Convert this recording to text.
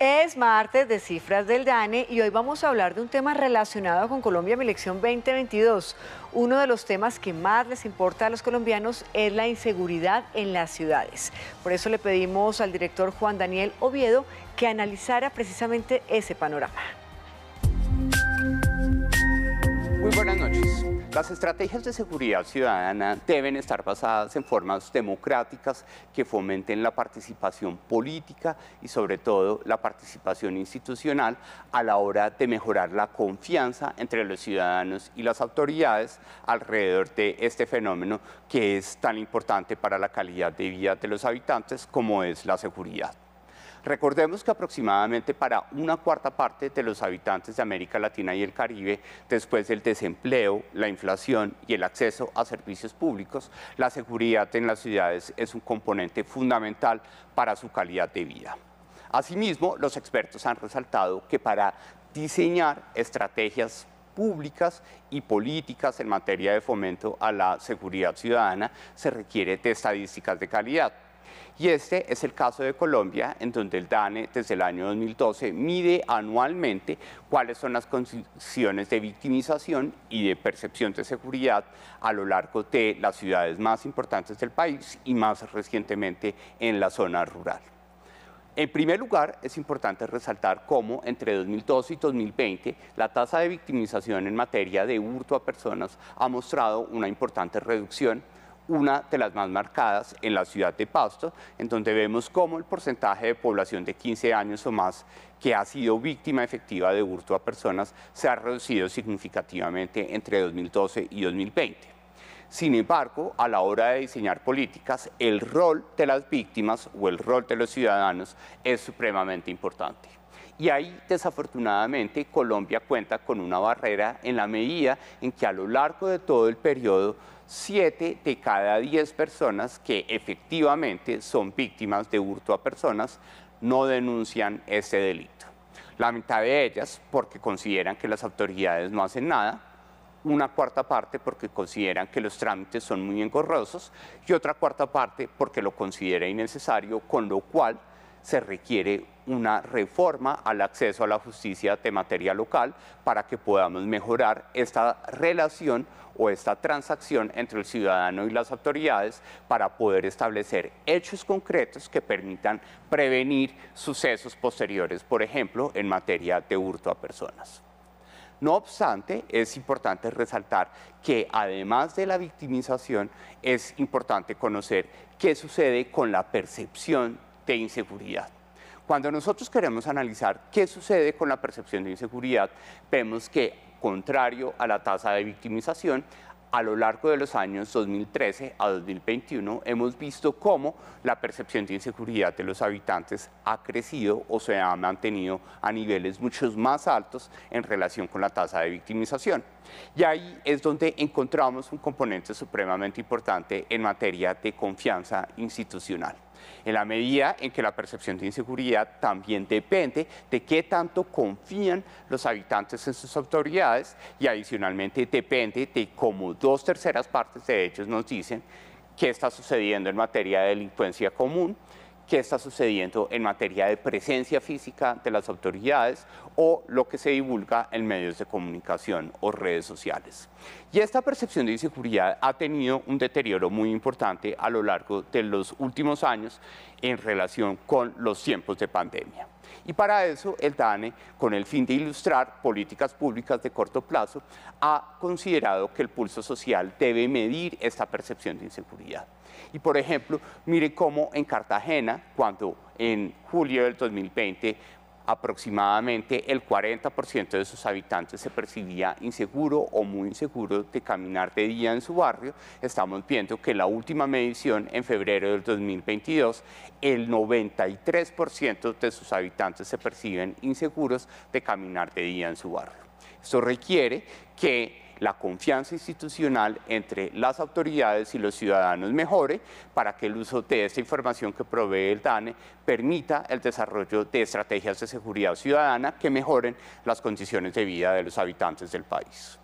Es martes de cifras del DANE y hoy vamos a hablar de un tema relacionado con Colombia, mi elección 2022. Uno de los temas que más les importa a los colombianos es la inseguridad en las ciudades. Por eso le pedimos al director Juan Daniel Oviedo que analizara precisamente ese panorama. Las estrategias de seguridad ciudadana deben estar basadas en formas democráticas que fomenten la participación política y sobre todo la participación institucional a la hora de mejorar la confianza entre los ciudadanos y las autoridades alrededor de este fenómeno que es tan importante para la calidad de vida de los habitantes como es la seguridad. Recordemos que aproximadamente para una cuarta parte de los habitantes de América Latina y el Caribe, después del desempleo, la inflación y el acceso a servicios públicos, la seguridad en las ciudades es un componente fundamental para su calidad de vida. Asimismo, los expertos han resaltado que para diseñar estrategias públicas y políticas en materia de fomento a la seguridad ciudadana se requiere de estadísticas de calidad y este es el caso de Colombia, en donde el DANE desde el año 2012 mide anualmente cuáles son las condiciones de victimización y de percepción de seguridad a lo largo de las ciudades más importantes del país y más recientemente en la zona rural. En primer lugar, es importante resaltar cómo entre 2012 y 2020 la tasa de victimización en materia de hurto a personas ha mostrado una importante reducción una de las más marcadas en la ciudad de Pasto, en donde vemos cómo el porcentaje de población de 15 años o más que ha sido víctima efectiva de hurto a personas se ha reducido significativamente entre 2012 y 2020. Sin embargo, a la hora de diseñar políticas, el rol de las víctimas o el rol de los ciudadanos es supremamente importante. Y ahí, desafortunadamente, Colombia cuenta con una barrera en la medida en que a lo largo de todo el periodo, siete de cada diez personas que efectivamente son víctimas de hurto a personas no denuncian ese delito. La mitad de ellas porque consideran que las autoridades no hacen nada, una cuarta parte porque consideran que los trámites son muy engorrosos y otra cuarta parte porque lo considera innecesario, con lo cual se requiere una reforma al acceso a la justicia de materia local para que podamos mejorar esta relación o esta transacción entre el ciudadano y las autoridades para poder establecer hechos concretos que permitan prevenir sucesos posteriores, por ejemplo, en materia de hurto a personas. No obstante, es importante resaltar que además de la victimización, es importante conocer qué sucede con la percepción de inseguridad. Cuando nosotros queremos analizar qué sucede con la percepción de inseguridad, vemos que, contrario a la tasa de victimización, a lo largo de los años 2013 a 2021 hemos visto cómo la percepción de inseguridad de los habitantes ha crecido o se ha mantenido a niveles mucho más altos en relación con la tasa de victimización. Y ahí es donde encontramos un componente supremamente importante en materia de confianza institucional en la medida en que la percepción de inseguridad también depende de qué tanto confían los habitantes en sus autoridades y adicionalmente depende de cómo dos terceras partes de ellos nos dicen qué está sucediendo en materia de delincuencia común, qué está sucediendo en materia de presencia física de las autoridades o lo que se divulga en medios de comunicación o redes sociales. Y esta percepción de inseguridad ha tenido un deterioro muy importante a lo largo de los últimos años en relación con los tiempos de pandemia. Y para eso el DANE, con el fin de ilustrar políticas públicas de corto plazo, ha considerado que el pulso social debe medir esta percepción de inseguridad. Y por ejemplo, mire cómo en Cartagena, cuando en julio del 2020 aproximadamente el 40% de sus habitantes se percibía inseguro o muy inseguro de caminar de día en su barrio. Estamos viendo que la última medición en febrero del 2022, el 93% de sus habitantes se perciben inseguros de caminar de día en su barrio. Esto requiere que la confianza institucional entre las autoridades y los ciudadanos mejore para que el uso de esta información que provee el DANE permita el desarrollo de estrategias de seguridad ciudadana que mejoren las condiciones de vida de los habitantes del país.